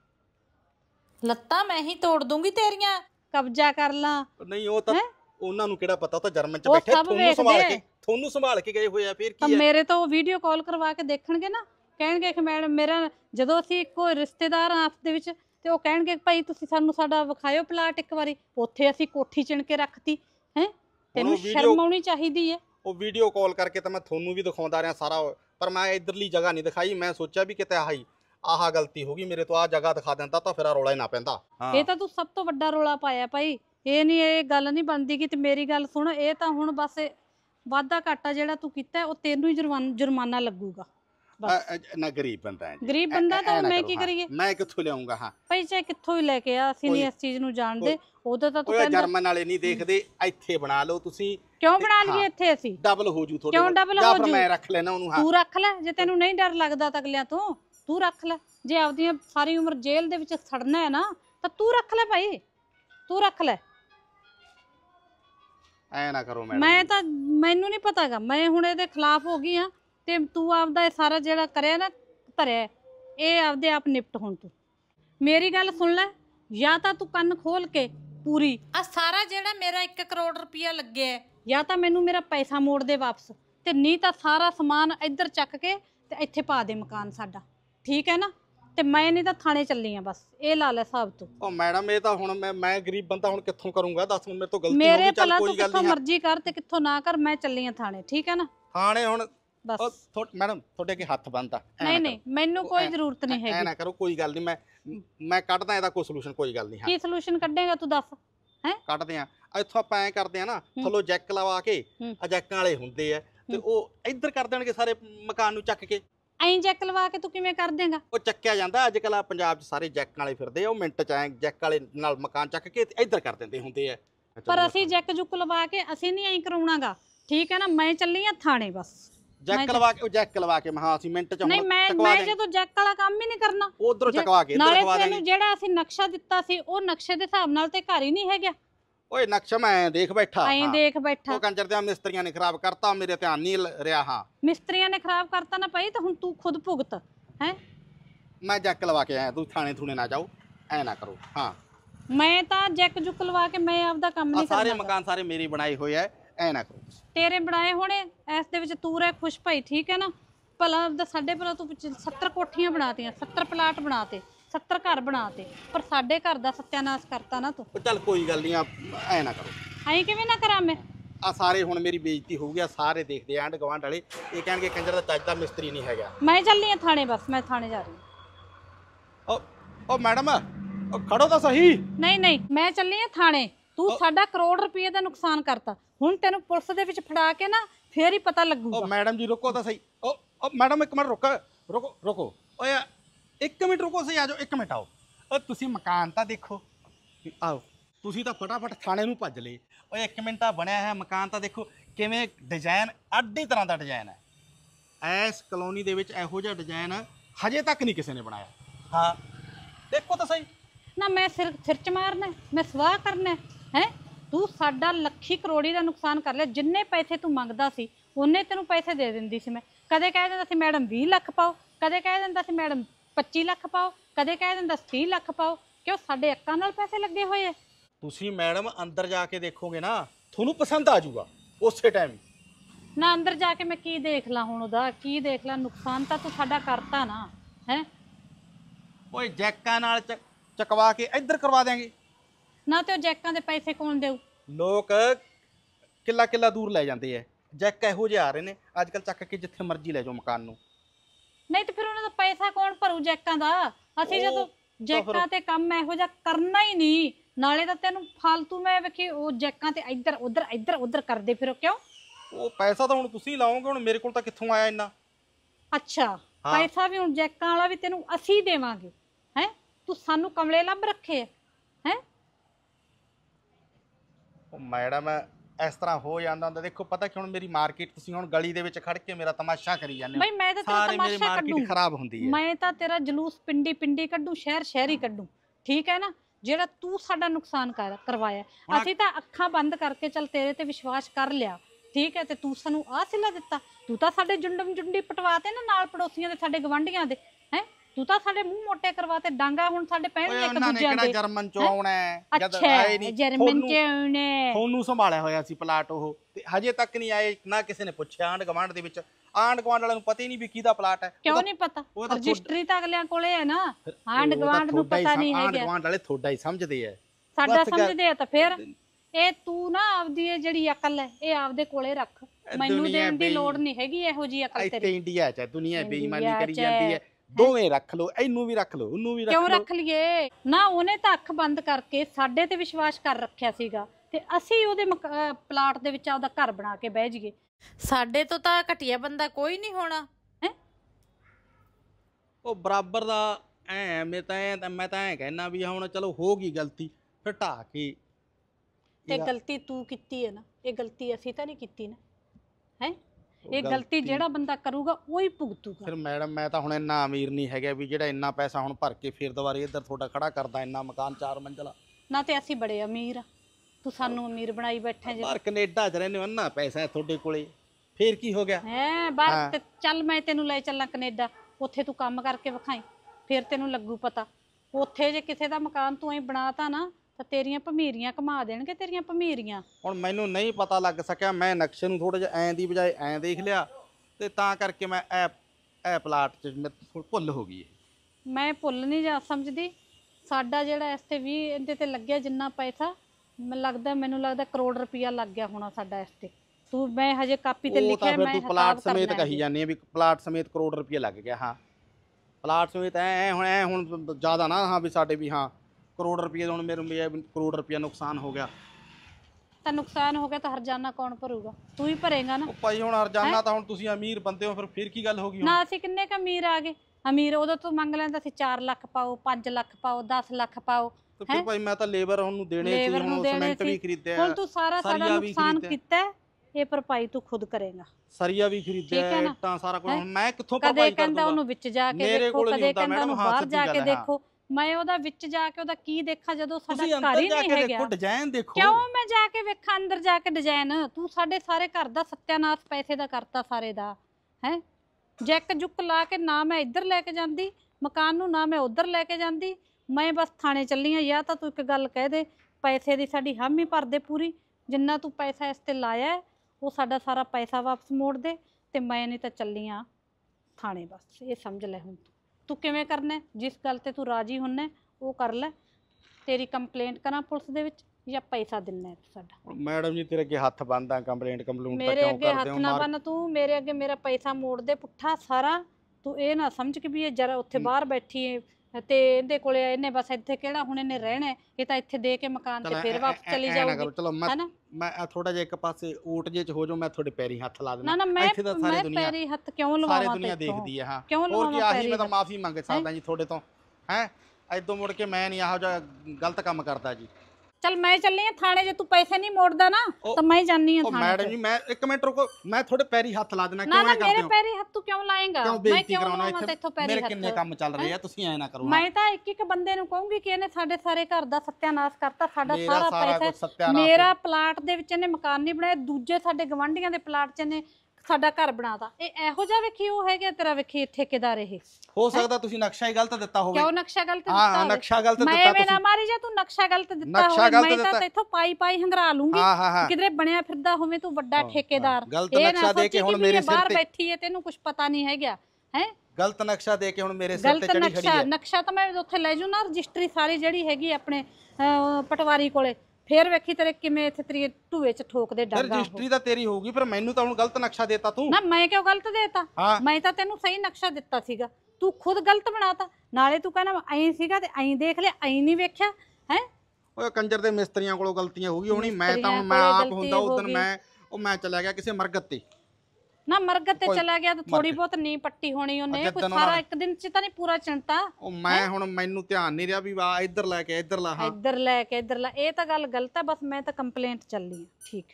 ਲੱਤਾਂ ਮੈਂ ਹੀ ਤੋੜ ਦੂੰਗੀ ਤੇਰੀਆਂ ਕਬਜ਼ਾ ਕਰ ਲਾਂ ਨਹੀਂ ਉਹ ਤਾਂ ਉਹਨਾਂ ਨੂੰ ਕਿਹੜਾ ਪਤਾ ਉਹ ਤਾਂ ਜਰਮਨ 'ਚ ਬੈਠੇ ਤੁਹਾਨੂੰ ਸੰਭਾਲ ਕੇ ਤੁਹਾਨੂੰ ਸੰਭਾਲ ਕੇ ਗਏ ਹੋਏ ਆ ਫਿਰ ਕੀ ਆ ਮੇਰੇ ਤਾਂ ਉਹ ਵੀਡੀਓ ਕਾਲ ਕਰਵਾ ਕੇ ਦੇਖਣਗੇ ਨਾ ਕਹਿਣਗੇ ਕਿ ਮੈਡਮ ਮੇਰਾ ਜਦੋਂ ਅਸੀਂ ਇੱਕੋ ਰਿਸ਼ਤੇਦਾਰ ਆਪਸ ਦੇ ਵਿੱਚ ਤੇ ਉਹ ਕਹਿਣਗੇ ਭਾਈ ਤੁਸੀਂ ਸਾਨੂੰ ਸਾਡਾ ਵਿਖਾਇਓ ਪਲਾਟ ਇੱਕ ਵਾਰੀ ਉੱਥੇ ਅਸੀਂ ਕੋਠੀ ਚਿਣ ਕੇ ਰੱਖਤੀ ਹੈ ਤੈਨੂੰ ਸ਼ਰਮ ਆਉਣੀ ਚਾਹੀਦੀ ਹੈ ਉਹ ਵੀਡੀਓ ਕਾਲ ਕਰਕੇ ਤਾਂ ਮੈਂ ਤੁਹਾਨੂੰ ਵੀ ਦਿਖਾਉਂਦਾ ਰਿਹਾ ਸਾਰਾ ਪਰ ਮੈਂ ਇਧਰਲੀ ਜਗ੍ਹਾ ਨਹੀਂ ਦਿਖਾਈ ਮੈਂ ਸੋਚਿਆ ਵੀ ਕਿਤੇ ਆਹੀ ਆਹ ਗਲਤੀ ਹੋ ਗਈ ਮੇਰੇ ਤੋਂ ਆਹ ਜਗ੍ਹਾ ਦਿਖਾ ਦਿੰਦਾ ਤਾਂ ਫਿਰ ਆ ਰੋਲਾ ਹੀ ਨਾ ਪੈਂਦਾ ਇਹ ਤਾਂ ਤੂੰ ਸਭ ਤੋਂ ਵੱਡਾ ਰੋਲਾ ਪਾਇਆ ਭਾਈ ਇਹ ਨਹੀਂ ਇਹ ਗੱਲ ਨਹੀਂ ਬਣਦੀ ਕਿ ਤੇ ਮੇਰੀ ਗੱਲ ਸੁਣ ਇਹ ਤਾਂ ਹੁਣ ਬਸ ਵਾਧਾ ਘਾਟਾ ਜਿਹੜਾ ਤੂੰ ਕੀਤਾ ਉਹ ਤੈਨੂੰ ਹੀ ਜੁਰਮਾਨਾ ਲੱਗੂਗਾ ਅ- ਅ- ਨਾ ਗਰੀਬ ਬੰਦਾ ਹੈ ਗਰੀਬ ਬੰਦਾ ਤਾਂ ਮੈਂ ਕੀ ਕਰੀਏ? ਮੈਂ ਕਿੱਥੋਂ ਲਿਆਉਂਗਾ ਹਾਂ ਪੈਸੇ ਕਿੱਥੋਂ ਹੀ ਲੈ ਕੇ ਆ ਅਸੀਂ ਨਹੀਂ ਇਸ ਚੀਜ਼ ਨੂੰ ਜਾਣਦੇ ਉਹਦਾ ਤਾਂ ਤੂੰ ਉਹ ਕਹਿੰਦਾ ਜਰਮਨ ਵਾਲੇ ਨਹੀਂ ਦੇਖਦੇ ਇੱਥੇ ਬਣਾ ਲਓ ਤੁਸੀਂ ਕਿਉਂ ਬਣਾ ਲਈਏ ਇੱਥੇ ਅਸੀਂ ਡਬਲ ਹੋ ਜੂ ਤੁਹਾਡੇ ਕਿਉਂ ਕੋਲ। double ਜਾਂ ਹੋ ਫਿਰ ਜੂ? ਮੈਂ ਰੱਖ ਲੈਣਾ ਉਹਨੂੰ ਹਾਂ ਤੂੰ ਰੱਖ ਲੈ ਜੇ ਤੈਨੂੰ ਨਹੀਂ ਡਰ ਲੱਗਦਾ ਤਾਂ ਅਗਲਿਆਂ ਤੋਂ ਤੂੰ ਰੱਖ ਲੈ ਜੇ ਆਪਦੀਆਂ ਸਾਰੀ ਉਮਰ ਜੇਲ੍ਹ ਦੇ ਵਿੱਚ ਸੜਨਾ ਹੈ ਨਾ ਤਾਂ ਤੂੰ ਰੱਖ ਲੈ ਭਾਈ ਤੂੰ ਰੱਖ ਲੈ ਐ ਨਾ ਕਰੋ ਮੈਡਮ ਮੈਂ ਤਾਂ ਮੈਨੂੰ ਨਹੀਂ ਪਤਾਗਾ ਮੈਂ ਹੁਣ ਇਹਦੇ ਖਿਲਾਫ ਹੋ ਗਈ ਆ ਤੇ ਤੂੰ ਆਪਦਾ ਇਹ ਸਾਰਾ ਜਿਹੜਾ ਕਰਿਆ ਨਾ ਧਰਿਆ ਇਹ ਆਪਦੇ ਆਪ ਨਿਪਟ ਹੁਣ ਤੂੰ ਮੇਰੀ ਗੱਲ ਸੁਣ ਲੈ ਜਾਂ ਤਾਂ ਤੂੰ ਕੰਨ ਖੋਲ ਕੇ ਪੂਰੀ ਆ ਸਾਰਾ ਜਿਹੜਾ ਮੇਰਾ 1 ਕਰੋੜ ਰੁਪਇਆ ਲੱਗਿਆ ਜਾਂ ਤਾਂ ਮੈਨੂੰ ਮੇਰਾ ਪੈਸਾ ਮੋੜ ਦੇ ਵਾਪਸ ਤੇ ਨਹੀਂ ਤਾਂ ਸਾਰਾ ਸਮਾਨ ਇੱਧਰ ਚੱਕ ਕੇ ਤੇ ਇੱਥੇ ਪਾ ਦੇ ਮਕਾਨ ਸਾਡਾ ਠੀਕ ਹੈ ਨਾ ਤੇ ਮੈਂ ਨਹੀਂ ਤਾਂ ਥਾਣੇ ਚੱਲੀ ਆ ਬਸ ਇਹ ਲਾ ਲੈ ਸਾਬ ਤੂੰ ਉਹ ਮੈਡਮ ਇਹ ਤਾਂ ਹੁਣ ਮੈਂ ਮੈਂ ਗਰੀਬ ਬੰਦਾ ਹੁਣ ਕਿੱਥੋਂ ਕਰੂੰਗਾ ਦੱਸ ਮੈਨੂੰ ਮੇਰੇ ਤੋਂ ਗਲਤੀ ਹੋ ਗਈ ਚੱਲ ਭਲਾ ਤੂੰ ਕੋਈ ਗੱਲ ਕਿੱਥੋਂ ਨਹੀਂ ਮਰਜ਼ੀ ਕਰ ਤੇ ਕਿੱਥੋਂ ਨਾ ਕਰ ਮੈਂ ਚੱਲੀ ਆ ਥਾਣੇ ਠੀਕ ਹੈ ਨਾ ਥਾਣੇ ਹੁਣ ਬਸ ਮੈਡਮ ਤੁਹਾਡੇ ਅੱਗੇ ਹੱਥ ਬੰਦਾ ਨਹੀਂ ਨਹੀਂ ਮੈਨੂੰ ਕੋਈ ਜ਼ਰੂਰਤ ਨਹੀਂ ਹੈਗੀ ਐ ਨਾ ਕਰੋ ਕੋਈ ਗੱਲ ਨਹੀਂ ਮੈਂ ਮੈਂ ਕੱਢਦਾ ਇਹਦਾ ਕੋਈ ਸੋਲੂਸ਼ਨ ਕੋਈ ਗੱਲ ਨਹੀਂ ਹਾਂ ਕੀ ਸੋਲੂਸ਼ਨ ਕੱਢੇਗਾ ਤੂੰ ਦੱਸ ਹੈ ਕੱਢਦੇ ਆ ਇੱਥੋਂ ਆਪਾਂ ਐ ਕਰਦੇ ਆ ਨਾ ਥੱਲੋਂ ਜੈਕ ਲਵਾ ਕੇ ਆ ਜੈਕਾਂ ਵਾਲੇ ਹੁੰਦੇ ਆ ਤੇ ਉਹ ਇੱਧਰ ਕਰ ਦੇਣਗੇ ਸਾਰੇ ਮਕਾਨ ਨੂੰ ਚੱਕ ਕੇ ਐਂ ਜੈਕ ਲਵਾ ਕੇ ਤੂੰ ਕਿਵੇਂ ਕਰ ਦੇਂਗਾ ਉਹ ਚੱਕਿਆ ਜਾਂਦਾ ਅੱਜ ਕੱਲ ਪੰਜਾਬ 'ਚ ਸਾਰੇ ਜੈਕਾਂ ਵਾਲੇ ਫਿਰਦੇ ਆ ਉਹ ਮਿੰਟ 'ਚ ਐ ਜੈਕ ਵਾਲੇ ਨਾਲ ਮਕਾਨ ਚੱਕ ਕੇ ਇੱਧਰ ਕਰ ਦਿੰਦੇ ਹੁੰਦੇ ਆ ਪਰ ਅਸੀਂ ਜੈਕ ਜੁੱਕ ਲਵਾ ਕੇ ਅਸੀਂ ਨਹੀਂ ਐਂ ਕਰਾਉਣਾਗਾ ਠੀਕ ਹੈ ਨਾ ਮੈਂ ਚੱਲੀ ਆ ਥਾਣੇ ਬਸ ਜੈਕ ਲਵਾ ਕੇ ਉਹ ਜੈਕ ਲਵਾ ਕੇ ਮਹਾ ਅਸੀਂ ਮਿੰਟ ਚ ਨਹੀਂ ਮੈਂ ਮੈਂ ਜਦੋਂ ਜੈਕ ਵਾਲਾ ਕੰਮ ਹੀ ਨਹੀਂ ਕਰਨਾ ਉਧਰ ਟਕਵਾ ਕੇ ਇਧਰ ਟਕਵਾ ਦੇ ਜਿਹੜਾ ਅਸੀਂ ਨਕਸ਼ਾ ਦਿੱਤਾ ਸੀ ਉਹ ਨਕਸ਼ੇ ਦੇ ਹਿਸਾਬ ਨਾਲ ਤੇ ਘਰ ਹੀ ਨਹੀਂ ਹੈਗਾ ਓਏ ਨਕਸ਼ਾ ਮੈਂ ਦੇਖ ਬੈਠਾ ਐਂ ਦੇਖ ਬੈਠਾ ਉਹ ਕੰਜਰ ਦੇ ਮਿਸਤਰੀਆਂ ਨੇ ਖਰਾਬ ਕਰਤਾ ਮੇਰੇ ਧਿਆਨ ਨਹੀਂ ਰਿਹਾ ਹਾਂ ਮਿਸਤਰੀਆਂ ਨੇ ਖਰਾਬ ਕਰਤਾ ਨਾ ਪਈ ਤਾਂ ਹੁਣ ਤੂੰ ਖੁਦ ਭੁਗਤ ਹੈ ਮੈਂ ਜੈਕ ਲਵਾ ਕੇ ਆਇਆ ਤੂੰ ਥਾਣੇ ਥੂਣੇ ਨਾ ਜਾਓ ਐ ਨਾ ਕਰੋ ਹਾਂ ਮੈਂ ਤਾਂ ਜੈਕ ਜੁਕ ਲਵਾ ਕੇ ਮੈਂ ਆਪਦਾ ਕੰਮ ਨਹੀਂ ਕਰਦਾ ਸਾਰੇ ਮਕਾਨ ਸਾਰੇ ਮੇਰੀ ਬਣਾਈ ਹੋਈ ਹੈ ਐ ਨਾ ਕਰੋ ਤੇਰੇ ਬਣਾਏ ਹੋਣੇ ਐਸ ਦੇ ਵਿੱਚ ਤੂੰ ਰਹਿ ਖੁਸ਼ ਭਾਈ ਠੀਕ ਹੈ ਨਾ ਭਲਾ ਦਾ ਸਾਡੇ ਭਲਾ ਤੂੰ ਪਿੱਛੇ 70 ਕੋਠੀਆਂ ਬਣਾਤੀਆਂ 70 ਪਲਾਟ ਬਣਾਤੇ 70 ਘਰ ਬਣਾਤੇ ਪਰ ਸਾਡੇ ਘਰ ਦਾ ਸਤਿਆਨਾਸ ਕਰਤਾ ਨਾ ਤੂੰ ਉਹ ਚੱਲ ਕੋਈ ਗੱਲ ਨਹੀਂ ਐ ਨਾ ਕਰੋ ਐਂ ਕਿਵੇਂ ਨਾ ਕਰਾਂ ਮੈਂ ਆ ਸਾਰੇ ਹੁਣ ਮੇਰੀ ਬੇਇੱਜ਼ਤੀ ਹੋ ਗਿਆ ਸਾਰੇ ਦੇਖਦੇ ਆਂਡ ਗਵਾਂਡ ਵਾਲੇ ਇਹ ਕਹਿਣਗੇ ਕੰਜਰ ਦਾ ਚੱਜ ਦਾ ਮਿਸਤਰੀ ਨਹੀਂ ਹੈਗਾ ਮੈਂ ਚੱਲਨੀ ਆ ਥਾਣੇ ਬਸ ਮੈਂ ਥਾਣੇ ਜਾ ਰਹੀ ਹਾਂ। ਓ ਓ ਮੈਡਮ ਓ ਖੜੋ ਤਾਂ ਸਹੀ ਨਹੀਂ ਨਹੀਂ ਮੈਂ ਚੱਲਨੀ ਆ ਥਾਣੇ ਤੂੰ ਸਾਡਾ ਕਰੋੜ ਰੁਪਏ ਦਾ ਨੁਕਸਾਨ ਕਰਤਾ ਹੁਣ ਤੈਨੂੰ ਪੁਲਿਸ ਦੇ ਵਿੱਚ ਫੜਾ ਕੇ ਨਾ ਫੇਰ ਹੀ ਪਤਾ ਲੱਗੂਗਾ ਉਹ ਮੈਡਮ ਜੀ ਰੁਕੋ ਤਾਂ ਸਹੀ ਉਹ ਉਹ ਮੈਡਮ ਇੱਕ ਮਿੰਟ ਰੁਕ ਰੁਕੋ ਰੁਕੋ ਓਏ ਇੱਕ ਮਿੰਟ ਰੁਕੋ ਸਹੀ ਆ ਜਾਓ ਇੱਕ ਮਿੰਟ ਆਓ ਉਹ ਤੁਸੀਂ ਮਕਾਨ ਤਾਂ ਦੇਖੋ ਆਓ ਤੁਸੀਂ ਤਾਂ ਫਟਾਫਟ ਥਾਣੇ ਨੂੰ ਭੱਜ ਲਏ ਓਏ ਇੱਕ ਮਿੰਟ ਤਾਂ ਬਣਿਆ ਹੈ ਮਕਾਨ ਤਾਂ ਦੇਖੋ ਕਿਵੇਂ ਡਿਜ਼ਾਈਨ ਅੱਡੀ ਤਰ੍ਹਾਂ ਦਾ ਡਿਜ਼ਾਈਨ ਹੈ ਐਸ ਕਲੋਨੀ ਦੇ ਵਿੱਚ ਇਹੋ ਜਿਹਾ ਡਿਜ਼ਾਈਨ ਹਜੇ ਤੱਕ ਨਹੀਂ ਕਿਸੇ ਨੇ ਬਣਾਇਆ ਹਾਂ ਦੇਖੋ ਤਾਂ ਸਹੀ ਨਾ ਮੈਂ ਸਿਰ ਸਿਰ ਚ ਮਾਰਨਾ ਮੈਂ ਸਵਾਹ ਕਰਨਾ ਹੈ ਤੂੰ ਸਾਡਾ ਲੱਖੀ ਕਰੋੜੀ ਦਾ ਨੁਕਸਾਨ ਕਰ ਲਿਆ ਜਿੰਨੇ ਪੈਸੇ ਤੂੰ ਮੰਗਦਾ ਸੀ ਉਹਨੇ ਤੈਨੂੰ ਪੈਸੇ ਦੇ ਦਿੰਦੀ ਸੀ ਮੈਂ ਕਦੇ ਕਹਿ ਦਿੰਦਾ ਸੀ ਮੈਡਮ 20 ਲੱਖ ਪਾਓ ਕਦੇ ਕਹਿ ਦਿੰਦਾ ਸੀ ਮੈਡਮ 25 ਲੱਖ ਪਾਓ ਕਦੇ ਕਹਿ ਦਿੰਦਾ 30 ਲੱਖ ਪਾਓ ਕਿਉਂ ਸਾਡੇ ਅੱਕਾਂ ਨਾਲ ਪੈਸੇ ਲੱਗੇ ਹੋਏ ਐ ਤੁਸੀਂ ਮੈਡਮ ਅੰਦਰ ਜਾ ਕੇ ਦੇਖੋਗੇ ਨਾ ਤੁਹਾਨੂੰ ਪਸੰਦ ਆ ਜਾਊਗਾ ਉਸੇ ਟਾਈਮ ਨਾ ਅੰਦਰ ਜਾ ਕੇ ਮੈਂ ਕੀ ਦੇਖ ਲਾਂ ਹੁਣ ਉਹਦਾ ਕੀ ਦੇਖ ਲਾਂ ਨੁਕਸਾਨ ਤਾਂ ਤੂੰ ਸਾਡਾ ਕਰਤਾ ਨਾ ਹੈ ਓਏ ਜੈਕਾਂ ਨਾਲ ਚੱਕਵਾ ਕੇ ਇੱਧਰ ਕਰਵਾ ਦੇਾਂਗੇ ਨਾ ਤੇ ਉਹ ਜੈਕਾਂ ਦੇ ਪੈਸੇ ਕੌਣ ਦੇਊ ਲੋਕ ਕਿੱਲਾ ਕਿੱਲਾ ਦੂਰ ਲੈ ਜਾਂਦੇ ਐ ਜੈਕ ਇਹੋ ਜਿਹੇ ਆ ਰਹੇ ਨੇ ਅੱਜ ਕੱਲ ਚੱਕ ਕੇ ਜਿੱਥੇ ਮਰਜ਼ੀ ਲੈ ਜਾਓ ਮਕਾਨ ਨੂੰ ਨਹੀਂ ਤੇ ਫਿਰ ਉਹਨਾਂ ਦਾ ਪੈਸਾ ਕੌਣ ਭਰੂ ਜੈਕਾਂ ਦਾ ਅਸੀਂ ਜਦੋਂ ਜੈਕਾਂ ਤੇ ਕੰਮ ਇਹੋ ਜਿਹਾ ਕਰਨਾ ਹੀ ਨਹੀਂ ਨਾਲੇ ਤਾਂ ਤੈਨੂੰ ਫालतू ਮੈਂ ਵੇਖੀ ਉਹ ਜੈਕਾਂ ਤੇ ਇੱਧਰ ਉੱਧਰ ਇੱਧਰ ਉੱਧਰ ਕਰਦੇ ਫਿਰੋ ਕਿਉਂ ਉਹ ਪੈਸਾ ਤਾਂ ਹੁਣ ਤੁਸੀਂ ਲਾਓਗੇ ਹੁਣ ਮੇਰੇ ਕੋਲ ਤਾਂ ਕਿੱਥੋਂ ਆਇਆ ਇੰਨਾ ਅੱਛਾ ਪੈਸਾ ਵੀ ਹੁਣ ਜੈਕਾਂ ਵਾਲਾ ਵੀ ਤੈਨੂੰ ਅਸੀਂ ਦੇਵਾਂਗੇ ਹੈ ਤੂੰ ਸਾਨੂੰ ਕਮਲੇ ਲੱਭ ਰੱਖੇ ਉਹ ਮੈਡਮ ਇਸ ਤਰ੍ਹਾਂ ਹੋ ਜਾਂਦਾ ਹੁੰਦਾ ਦੇਖੋ ਪਤਾ ਕਿ ਹੁਣ ਮੇਰੀ ਮਾਰਕੀਟ ਤੁਸੀਂ ਹੁਣ ਗਲੀ ਦੇ ਵਿੱਚ ਖੜ ਕੇ ਮੇਰਾ ਤਮਾਸ਼ਾ ਕਰੀ ਜਾਂਦੇ ਹੋ ਬਈ ਮੈਂ ਤਾਂ ਤੇਰਾ ਤਮਾਸ਼ਾ ਕੱਢੂ ਮਾਰਕੀਟ ਖਰਾਬ ਹੁੰਦੀ ਹੈ ਮੈਂ ਤਾਂ ਤੇਰਾ ਜਲੂਸ ਪਿੰਡੀ ਪਿੰਡੀ ਕੱਢੂ ਸ਼ਹਿਰ ਸ਼ਹਿਰੀ ਕੱਢੂ ਠੀਕ ਹੈ ਨਾ ਜਿਹੜਾ ਤੂੰ ਸਾਡਾ ਨੁਕਸਾਨ ਕਰ- ਕਰਵਾਇਆ ਅਸੀਂ ਤਾਂ ਅੱਖਾਂ ਬੰਦ ਕਰਕੇ ਚੱਲ ਤੇਰੇ ਤੇ ਵਿਸ਼ਵਾਸ ਕਰ ਲਿਆ ਠੀਕ ਹੈ ਤੇ ਤੂੰ ਸਾਨੂੰ ਆਹ ਸਿਲਾ ਦਿੱਤਾ ਤੂੰ ਤਾਂ ਸਾਡੇ ਜੁੰਡਮ ਜੁੰਡੀ ਪਟਵਾਤੇ ਨਾ ਨਾਲ ਪੜੋਸੀਆਂ ਦੇ ਸਾਡੇ ਗਵੰਡੀਆਂ ਦੇ ਹੈ ਤੂੰ ਤਾਂ ਸਾਡੇ ਮੂੰਹ ਮੋਟੇ ਕਰਵਾਤੇ ਡਾਂਗਾ ਹੁਣ ਸਾਡੇ ਪੈਣਗੇ ਇੱਕ ਉਹਨਾਂ ਨੇ ਕਿਹੜਾ ਜਰਮਨ ਚੋਂ ਆਉਣਾ ਹੈ, ਜਦ ਆਏ ਨਹੀਂ ਜਰਮਨ ਤੁਹਾਨੂੰ- ਚ ਨੇ ਤੁਹਾਨੂੰ ਸੰਭਾਲਿਆ ਹੋਇਆ ਸੀ ਪਲਾਟ ਉਹ ਤੇ ਹਜੇ ਤੱਕ ਨਹੀਂ ਆਏ ਨਾ ਕਿਸੇ ਨੇ ਪੁੱਛਿਆ ਆਂਡ ਗਵਾਂਡ ਦੇ ਵਿੱਚ ਆਂਡ ਗਵਾਂਡ ਵਾਲਿਆਂ ਨੂੰ ਪਤਾ ਹੀ ਨਹੀਂ ਵੀ ਕਿਹਦਾ ਪਲਾਟ ਹੈ ਕਿਉਂ ਨਹੀਂ ਪਤਾ ਰਜਿਸਟਰੀ ਤਾਂ ਅਗਲਿਆਂ ਕੋਲੇ ਹੈ ਨਾ ਆਂਡ ਗਵਾਂਡ ਨੂੰ ਪਤਾ ਨਹੀਂ ਆਂਡ ਗਵਾਂਡ ਵਾਲੇ ਤੁਹਾਡਾ ਹੀ ਸਮਝਦੇ ਆ ਸਾਡਾ ਸਮਝਦੇ ਆ ਤਾਂ ਫਿਰ ਇਹ ਤੂੰ ਨਾ ਆਪਦੀ ਇਹ ਜਿਹੜੀ ਅਕਲ ਹੈ ਇਹ ਆਪਦੇ ਕੋਲੇ ਰੱਖ ਮੈਨੂੰ ਦੇਣ ਦੀ ਲੋੜ ਨਹੀਂ ਹੈਗੀ ਇਹੋ ਜੀ ਅਕਲ ਇੱਥੇ ਇੰਡੀਆ 'ਚ ਹੈ, ਦੁਨੀਆ ਬੇਈਮਾਨੀ ਕਰੀ ਜਾਂਦੀ ਹੈ ਦੋਵੇਂ ਰੱਖ ਲਓ ਇਹਨੂੰ ਵੀ ਰੱਖ ਲਓ ਉਹਨੂੰ ਵੀ ਰੱਖ ਲਓ ਕਿਉਂ ਰੱਖ ਲਈਏ ਨਾ ਉਹਨੇ ਤਾਂ ਅੱਖ ਬੰਦ ਕਰਕੇ ਸਾਡੇ ਤੇ ਵਿਸ਼ਵਾਸ ਕਰ ਰੱਖਿਆ ਸੀਗਾ ਤੇ ਅਸੀਂ ਉਹਦੇ ਪਲਾਟ ਦੇ ਵਿੱਚ ਆਪਦਾ ਘਰ ਬਣਾ ਕੇ ਬਹਿ ਜਾਈਏ ਸਾਡੇ ਤੋਂ ਤਾਂ ਘਟਿਆ ਬੰਦਾ ਕੋਈ ਨਹੀਂ ਹੋਣਾ ਉਹ ਬਰਾਬਰ ਦਾ ਐ ਮੈਂ ਤਾਂ ਐ ਮੈਂ ਤਾਂ ਐ ਕਹਿਣਾ ਵੀ ਹੁਣ ਚਲੋ ਹੋ ਗਈ ਗਲਤੀ ਫਿਰ ਢਾ ਕੇ ਤੇ ਗਲਤੀ ਤੂੰ ਕੀਤੀ ਹੈ ਨਾ ਇਹ ਗਲਤੀ ਅਸੀਂ ਤਾਂ ਨਹੀਂ ਕੀਤੀ ਨਾ ਹੈ ਇਹ ਗਲਤੀ ਜਿਹੜਾ ਬੰਦਾ ਕਰੂਗਾ ਉਹੀ ਭੁਗਤੂਗਾ ਫਿਰ ਮੈਡਮ ਮੈਂ ਤਾਂ ਹੁਣ ਇੰਨਾ ਅਮੀਰ ਨਹੀਂ ਹੈਗਾ ਵੀ ਜਿਹੜਾ ਇੰਨਾ ਪੈਸਾ ਹੁਣ ਭਰ ਕੇ ਫਿਰ ਦੁਬਾਰੇ ਇੱਧਰ ਤੁਹਾਡਾ ਖੜਾ ਕਰਦਾ ਇੰਨਾ ਮਕਾਨ ਚਾਰ ਮੰਜ਼ਲਾ ਨਾ ਤੇ ਅਸੀਂ ਬੜੇ ਅਮੀਰ ਆ ਤੂੰ ਸਾਨੂੰ ਅਮੀਰ ਬਣਾਈ ਬੈਠਾ ਜੀ ਪਰ ਕੈਨੇਡਾ 'ਚ ਰਹਿੰਦੇ ਹੋ ਇੰਨਾ ਪੈਸਾ ਤੁਹਾਡੇ ਕੋਲੇ ਫੇਰ ਕੀ ਹੋ ਗਿਆ ਹੈ ਬਾਹਰ ਤੇ ਚੱਲ ਮੈਂ ਤੈਨੂੰ ਲੈ ਚੱਲਾਂ ਕੈਨੇਡਾ ਉੱਥੇ ਤੂੰ ਕੰਮ ਕਰਕੇ ਵਿਖਾਈ ਫਿਰ ਤੈਨੂੰ ਲੱਗੂ ਪਤਾ ਉੱਥੇ ਜੇ ਕਿਸੇ ਦਾ ਮਕਾਨ ਤੂੰ ਐ ਬਣਾਤਾ ਨਾ ਤੇਰੀਆਂ ਭਮੀਰੀਆਂ ਕਮਾ ਦੇਣਗੇ ਤੇਰੀਆਂ ਭਮੀਰੀਆਂ ਹੁਣ ਮੈਨੂੰ ਨਹੀਂ ਪਤਾ ਲੱਗ ਸਕਿਆ ਮੈਂ ਨਕਸ਼ੇ ਨੂੰ ਥੋੜਾ ਜਿਹਾ ਐਂ ਦੀ ਬਜਾਏ ਐਂ ਦੇਖ ਲਿਆ ਤੇ ਤਾਂ ਕਰਕੇ ਮੈਂ ਐ ਐ ਪਲਾਟ 'ਚ ਭੁੱਲ ਹੋ ਗਈ ਇਹ ਮੈਂ ਭੁੱਲ ਨਹੀਂ ਜਾ ਸਮਝਦੀ ਸਾਡਾ ਜਿਹੜਾ ਇਸ ਤੇ 20 ਇੰਦੇ ਤੇ ਲੱਗਿਆ ਜਿੰਨਾ ਪੈਸਾ ਮੈਨੂੰ ਲੱਗਦਾ ਮੈਨੂੰ ਲੱਗਦਾ ਕਰੋੜ ਰੁਪਇਆ ਲੱਗ ਗਿਆ ਹੋਣਾ ਸਾਡਾ ਇਸ ਤੇ ਤੂੰ ਮੈਂ ਹਜੇ ਕਾਪੀ ਤੇ ਲਿਖਿਆ ਮੈਂ ਤੂੰ ਪਲਾਟ ਸਮੇਤ ਕਹੀ ਜਾਂਦੀ ਆ ਵੀ ਪਲਾਟ ਸਮੇਤ ਕਰੋੜ ਰੁਪਇਆ ਲੱਗ ਗਿਆ ਹਾਂ ਪਲਾਟ ਸਮੇਤ ਐ ਐ ਹੁਣ ਐ ਹੁਣ ਜ਼ਿਆਦਾ ਨਾ ਹਾਂ ਵੀ ਸਾਡੇ ਵੀ ਹਾਂ ਕਰੋੜ ਰੁਪਏ ਦਾ ਹੁਣ ਮੇਰੇ ਮੇਰੇ ਕਰੋੜ ਰੁਪਏ ਨੁਕਸਾਨ ਹੋ ਗਿਆ ਤਾਂ ਨੁਕਸਾਨ ਹੋ ਗਿਆ ਤਾਂ ਹਰਜਾਨਾ ਕੌਣ ਭਰੂਗਾ ਤੂੰ ਹੀ ਭਰੇਗਾ ਨਾ ਉਹ ਭਾਈ ਹੁਣ ਹਰਜਾਨਾ ਤਾਂ ਹੁਣ ਤੁਸੀਂ ਅਮੀਰ ਬੰਦੇ ਹੋ ਫਿਰ ਫਿਰ ਕੀ ਗੱਲ ਹੋ ਗਈ ਨਾ ਅਸੀਂ ਕਿੰਨੇ ਕ ਅਮੀਰ ਆ ਗਏ ਅਮੀਰ ਉਦੋਂ ਤੋਂ ਮੰਗ ਲੈਂਦਾ ਸੀ 4 ਲੱਖ ਪਾਓ 5 ਲੱਖ ਪਾਓ 10 ਲੱਖ ਪਾਓ ਤੇ ਫਿਰ ਭਾਈ ਮੈਂ ਤਾਂ ਲੇਬਰ ਹੁਣ ਨੂੰ ਦੇਣੇ ਸੀ ਹੁਣ ਦੇਣੇ ਵੀ ਖਰੀਦਿਆ ਹੁਣ ਤੂੰ ਸਾਰਾ ਸਾਡਾ ਨੁਕਸਾਨ ਕੀਤਾ ਇਹ ਇਹ ਭਰਪਾਈ ਤੂੰ ਖੁਦ ਕਰੇਗਾ ਸਰੀਆ ਵੀ ਖਰੀਦਿਆ ਤਾਂ ਸਾਰਾ ਕੁਝ ਮੈਂ ਕਿੱਥੋਂ ਕਦੇ ਕਰਦਾ ਕਹਿੰਦਾ ਉਹਨੂੰ ਵਿੱਚ ਜਾ ਕੇ ਦੇਖੋ ਕਦੇ ਕਹਿੰਦਾ ਉਹਨੂੰ ਬਾਹਰ ਜਾ ਕੇ ਦੇਖੋ ਮੈਂ ਉਹਦਾ ਵਿੱਚ ਜਾ ਕੇ ਉਹਦਾ ਕੀ ਦੇਖਾਂ ਜਦੋਂ ਸਾਡਾ ਘਰ ਹੀ ਨਹੀਂ ਹੈਗਾ ਤੁਸੀਂ ਅੰਦਰ ਜਾ ਕੇ ਦੇਖੋ ਡਿਜ਼ਾਈਨ ਦੇਖੋ ਕਿਉਂ ਮੈਂ ਜਾ ਕੇ ਵੇਖਾਂ ਅੰਦਰ ਜਾ ਕੇ ਡਿਜ਼ਾਈਨ ਤੂੰ ਸਾਡੇ ਸਾਰੇ ਘਰ ਦਾ ਸੱਤਿਆਨਾਸ਼ ਪੈਸੇ ਦਾ ਕਰਤਾ ਸਾਰੇ ਦਾ ਹੈ ਜੈਕ ਜੁੱਕ ਲਾ ਕੇ ਨਾ ਮੈਂ ਇੱਧਰ ਲੈ ਕੇ ਜਾਂਦੀ ਮਕਾਨ ਨੂੰ ਨਾ ਮੈਂ ਉੱਧਰ ਲੈ ਕੇ ਜਾਂਦੀ ਮੈਂ ਬਸ ਥਾਣੇ ਚੱਲੀ ਆ ਜਾਂ ਤਾਂ ਤੂੰ ਇੱਕ ਗੱਲ ਕਹਿ ਦੇ ਪੈਸੇ ਦੀ ਸਾਡੀ ਹਾਮੀ ਭਰ ਦੇ ਪੂਰੀ ਜਿੰਨਾ ਤੂੰ ਪੈਸਾ ਇਸ ਤੇ ਲਾਇਆ ਉਹ ਸਾਡਾ ਸਾਰਾ ਪੈਸਾ ਵਾਪਸ ਮੋੜ ਦੇ ਤੇ ਮੈਂ ਨਹੀਂ ਤਾਂ ਚੱਲੀ ਆ ਥਾਣੇ ਬਸ ਇਹ ਸਮਝ ਲੈ ਹੁਣ ਤੂੰ ਤੂੰ ਕਿਵੇਂ ਕਰਨਾ ਹੈ? ਜਿਸ ਗੱਲ ਤੇ ਤੂੰ ਰਾਜੀ ਹੁੰਨਾ ਹੈ, ਉਹ ਕਰ ਲੈ ਤੇਰੀ ਕੰਪਲੇਂਟ ਕਰਾਂ ਪੁਲਿਸ ਦੇ ਵਿੱਚ ਜਾਂ ਪੈਸਾ ਦਿੰਨਾ ਹੈ ਸਾਡਾ ਮੈਡਮ ਜੀ ਤੇਰੇ ਅੱਗੇ ਹੱਥ ਬੰਨਦਾ ਕੰਪਲੇਂਟ ਕੰਪਲੂਨ ਤਾਂ ਮੇਰੇ ਅੱਗੇ ਹੱਥ ਨਾ ਬੰਨ ਤੂੰ ਮੇਰੇ ਅੱਗੇ ਮੇਰਾ ਪੈਸਾ ਮੋੜ ਦੇ ਪੁੱਠਾ ਸਾਰਾ ਤੂੰ ਇਹ ਨਾ ਸਮਝ ਕਿ ਵੀ ਇਹ ਜਰਾ ਉੱਥੇ ਬਾਹਰ ਬੈਠੀ ਹੈ ਤੇ ਇਹਦੇ ਕੋਲੇ ਇਹਨੇ ਬਸ ਇੱਥੇ ਕਿਹੜਾ ਹੁਣ ਇਹਨੇ ਰਹਿਣਾ ਇਹ ਤਾਂ ਇੱਥੇ ਦੇ ਕੇ ਮਕਾਨ ਤੇ ਫਿਰ ਵਾਪਸ ਚਲੀ ਜਾਊਗੀ ਚਲੋ ਮੈਂ ਆ ਮੈਂ ਥੋੜਾ ਜਿਹਾ ਇੱਕ ਪਾਸੇ ਊਟ ਜੇ ਚ ਹੋ ਜਾਓ ਮੈਂ ਤੁਹਾਡੇ ਪੈਰੀ ਹੱਥ ਲਾ ਦਿੰਦਾ ਨਾ ਨਾ ਮੈਂ ਮੈਂ ਪੈਰੀ ਹੱਥ ਕਿਉਂ ਸਾਰੀ ਦੁਨੀਆ ਦੇਖਦੀ ਹੈ ਹਾਂ ਕਿਉਂ ਹੋਰ ਕੀ ਲਵਾਵਾਂ ਆਹੀ ਮੈਂ ਤਾਂ ਮਾਫੀ ਮੰਗ ਸਕਦਾ ਜੀ ਤੁਹਾਡੇ ਤੋਂ ਹੈ ਐਦੋਂ ਮੁੜ ਕੇ ਮੈਂ ਨਹੀਂ ਆਹੋ ਜਿਹਾ ਗਲਤ ਕੰਮ ਕਰਦਾ ਜੀ ਚਲ ਮੈਂ ਚੱਲਨੀ ਆ ਥਾਣੇ ਜੇ ਤੂੰ ਪੈਸੇ ਨਹੀਂ ਮੋੜਦਾ ਨਾ ਤਾਂ ਮੈਂ ਜਾਨੀ ਆ ਥਾਣੇ ਉਹ ਮੈਡਮ ਜੀ ਮੈਂ ਇੱਕ ਮਿੰਟ ਰੁਕੋ ਮੈਂ ਤੁਹਾਡੇ ਪੈਰੀ ਹੱਥ ਲਾ ਦੇਣਾ ਕਿਉਂ ਨਾ ਕਰਦੇ ਹੋ ਮੇਰੇ ਹੋ ਪੈਰੀ ਹੱਥ ਤੂੰ ਕਿਉਂ ਲਾਏਗਾ ਮੈਂ ਕਿਉਂ ਕਰਾਉਣਾ ਲਾਵਾਂ ਤੇ ਇੱਥੋਂ ਇੱਥੇ ਪੈਰੀ ਮੇਰੇ ਕਿੰਨੇ ਕੰਮ ਚੱਲ ਰਹੇ ਆ ਤੁਸੀਂ ਐ ਨਾ ਕਰੋ ਮੈਂ ਤਾਂ ਇੱਕ ਇੱਕ ਬੰਦੇ ਨੂੰ ਕਹੂੰਗੀ ਕਿ ਇਹਨੇ ਸਾਡੇ ਸਾਰੇ ਘਰ ਦਾ ਸੱਤਿਆਨਾਸ਼ ਕਰਤਾ ਸਾਡਾ ਸਾਰਾ ਪੈਸਾ ਮੇਰਾ ਪਲਾਟ ਦੇ ਵਿੱਚ ਇਹਨੇ ਮਕਾਨ ਨਹੀਂ ਬਣਾਇਆ ਦੂਜੇ ਸਾਡੇ ਗਵਾਂਢੀਆਂ ਦੇ ਪਲਾਟ 'ਚ ਇਹਨੇ ਸਾਡਾ ਘਰ ਬਣਾਤਾ ਇਹ ਇਹੋ ਜਿਹਾ ਵੇਖੀ ਉਹ ਹੈਗਾ ਤੇਰਾ ਵੇਖੀ ਠੇਕੇਦਾਰ ਇਹ ਹੋ ਸਕਦਾ ਤੁਸੀਂ ਨਕਸ਼ਾ ਹੀ ਗਲਤ ਦਿੱਤਾ ਹੋਵੇ ਕਿਉਂ ਨਕਸ਼ਾ ਗਲਤ ਦਿੱਤਾ ਹਾਂ ਨਕਸ਼ਾ ਗਲਤ ਦਿੱਤਾ ਮੈਂ ਨਾ ਮਾਰੀ ਜਾ ਤੂੰ ਨਕਸ਼ਾ ਗਲਤ ਦਿੱਤਾ ਨਕਸ਼ਾ ਹੋਵੇ ਗਲਤ ਮੈਂ ਤਾਂ ਦਿੱਤਾ। ਇੱਥੋਂ ਪਾਈ ਪਾਈ ਹੰਗਰਾ ਲੂੰਗੀ ਕਿਧਰੇ ਬਣਿਆ ਫਿਰਦਾ ਹੋਵੇ ਤੂੰ ਵੱਡਾ ਠੇਕੇਦਾਰ ਗਲਤ ਨਕਸ਼ਾ ਦੇ ਕੇ ਹੁਣ ਮੇਰੇ ਸਿਰ ਤੇ ਬੈਠੀ ਹੈ ਤੈਨੂੰ ਕੁਝ ਪਤਾ ਨਹੀਂ ਹੈਗਾ ਹੈ ਗਲਤ ਨਕਸ਼ਾ ਦੇ ਕੇ ਹੁਣ ਮੇਰੇ ਸਿਰ ਤੇ ਚੜੀ ਖੜੀ ਹੈ ਗਲਤ ਨਕਸ਼ਾ ਨਕਸ਼ਾ ਤਾਂ ਮੈਂ ਉੱਥੇ ਲੈ ਜੂ ਨਾ ਰਜਿਸਟਰੀ ਸਾਰੀ ਜਿਹੜੀ ਹੈਗੀ ਆਪਣੇ ਪਟਵਾਰੀ ਕੋਲੇ ਫੇਰ ਵੇਖੀ ਤੇਰੇ ਕਿਵੇਂ ਇੱਥੇ ਤੇਰੀ ਧੂਏ 'ਚ ਠੋਕਦੇ ਦੇ ਡਾਂਗਾ ਫਿਰ ਰਜਿਸਟਰੀ ਤਾਂ ਤੇਰੀ ਹੋਊਗੀ ਫਿਰ ਮੈਨੂੰ ਤਾਂ ਹੁਣ ਗਲਤ ਨਕਸ਼ਾ ਦੇਤਾ ਤੂੰ ਨਾ ਮੈਂ ਕਿਉਂ ਗਲਤ ਦੇਤਾ ਹਾਂ। ਮੈਂ ਤਾਂ ਤੈਨੂੰ ਸਹੀ ਨਕਸ਼ਾ ਦਿੱਤਾ ਸੀਗਾ ਤੂੰ ਖੁਦ ਗਲਤ ਬਣਾਤਾ ਨਾਲੇ ਤੂੰ ਕਹਿੰਦਾ ਐਂ ਸੀਗਾ ਤੇ ਐਂ ਦੇਖ ਲੈ ਐਂ ਨਹੀਂ ਵੇਖਿਆ ਹੈ ਓਏ ਕੰਜਰ ਦੇ ਮਿਸਤਰੀਆਂ ਕੋਲੋਂ ਗਲਤੀਆਂ ਹੋ ਗਈ ਹੋਣੀ ਮੈਂ ਤਾਂ ਹੁਣ ਮੈਂ ਆਪ ਹੁੰਦਾ ਉਸ ਦਿਨ ਮੈਂ ਉਹ ਮੈਂ ਚਲਾ ਗਿਆ ਕਿਸੇ ਮਰਗਤ ਤੇ ਨਾ ਮਰਗ ਤੇ ਚਲਾ ਗਿਆ ਤਾਂ ਥੋੜੀ ਬਹੁਤ ਨੀ ਪੱਟੀ ਹੋਣੀ ਉਹਨੇ ਕੋਈ ਸਾਰਾ ਇੱਕ ਦਿਨ ਚ ਤਾਂ ਨਹੀਂ ਪੂਰਾ ਚਿੰਤਾ ਉਹ ਮੈਂ ਹੁਣ ਮੈਨੂੰ ਧਿਆਨ ਨਹੀਂ ਰਿਹਾ ਵੀ ਵਾ ਇੱਧਰ ਲੈ ਕੇ ਇੱਧਰ ਲਾ ਹਾਂ ਇੱਧਰ ਲੈ ਕੇ ਇੱਧਰ ਲਾ ਇਹ ਤਾਂ ਗੱਲ ਗਲਤ ਹੈ ਬਸ ਮੈਂ ਤਾਂ ਕੰਪਲੇਂਟ ਚੱਲੀ ਆ ਠੀਕ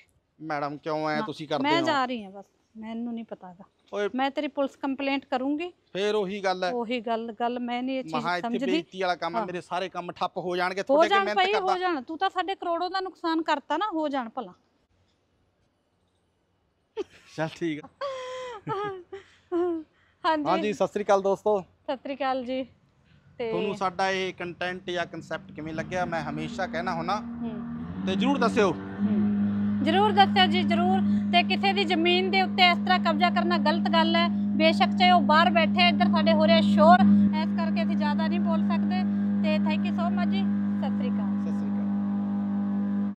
ਮੈਡਮ ਕਿਉਂ ਐ ਤੁਸੀਂ ਕਰਦੇ ਮੈਂ ਜਾ ਰਹੀ ਹਾਂ ਬਸ ਮੈਨੂੰ ਨਹੀਂ ਪਤਾਗਾ ਓਏ ਮੈਂ ਤੇਰੀ ਪੁਲਿਸ ਕੰਪਲੇਂਟ ਕਰੂੰਗੀ ਫੇਰ ਉਹੀ ਗੱਲ ਹੈ ਉਹੀ ਗੱਲ ਗੱਲ ਮੈਂ ਨਹੀਂ ਇਹ ਚੀਜ਼ ਸਮਝਦੀ ਇੱਥੇ ਸਮਝਦੀ ਬੇਇੱਜ਼ਤੀ ਵਾਲਾ ਕੰਮ ਮੇਰੇ ਸਾਰੇ ਕੰਮ ਠੱਪ ਹੋ ਜਾਣਗੇ ਤੁਹਾਡੇ ਕੇ ਮੈਂ ਮਿਹਨਤ ਕਰਦਾ ਹੋ ਜਾਣ ਤੂੰ ਤਾਂ ਸਾਡੇ ਕਰੋੜੋਂ ਦਾ ਨੁਕਸਾਨ ਕਰਤਾ ਨਾ ਹੋ ਜਾਣ ਭਲਾ ਚਲ ਠੀਕ ਆ ਹਾਂਜੀ ਹਾਂਜੀ ਸਤਿ ਸ੍ਰੀ ਅਕਾਲ ਦੋਸਤੋ ਸਤਿ ਸ੍ਰੀ ਅਕਾਲ ਜੀ ਤੇ ਤੁਹਾਨੂੰ ਸਾਡਾ ਇਹ ਕੰਟੈਂਟ ਜਾਂ ਕਨਸੈਪਟ ਕਿਵੇਂ ਲੱਗਿਆ ਮੈਂ ਹਮੇਸ਼ਾ ਕਹਿਣਾ ਹੁੰਨਾ ਹੂੰ, ਤੇ ਜਰੂਰ ਦੱਸਿਓ ਹੂੰ। ਜ਼ਰੂਰ ਦੱਸਿਓ ਜੀ ਜ਼ਰੂਰ ਤੇ ਕਿਸੇ ਦੀ ਜ਼ਮੀਨ ਦੇ ਉੱਤੇ ਇਸ ਤਰ੍ਹਾਂ ਕਬਜ਼ਾ ਕਰਨਾ ਗਲਤ ਗੱਲ ਹੈ ਬੇਸ਼ੱਕ ਚਾਹੇ ਉਹ ਬਾਹਰ ਬੈਠੇ ਇੱਧਰ ਸਾਡੇ ਹੋ ਰਿਹਾ ਸ਼ੋਰ ਇਸ ਕਰਕੇ ਅਸੀਂ ਜ਼ਿਆਦਾ ਨਹੀਂ ਬੋਲ ਸਕਦੇ ਤੇ ਥੈਂਕ ਯੂ ਸੋ ਮਚ ਜੀ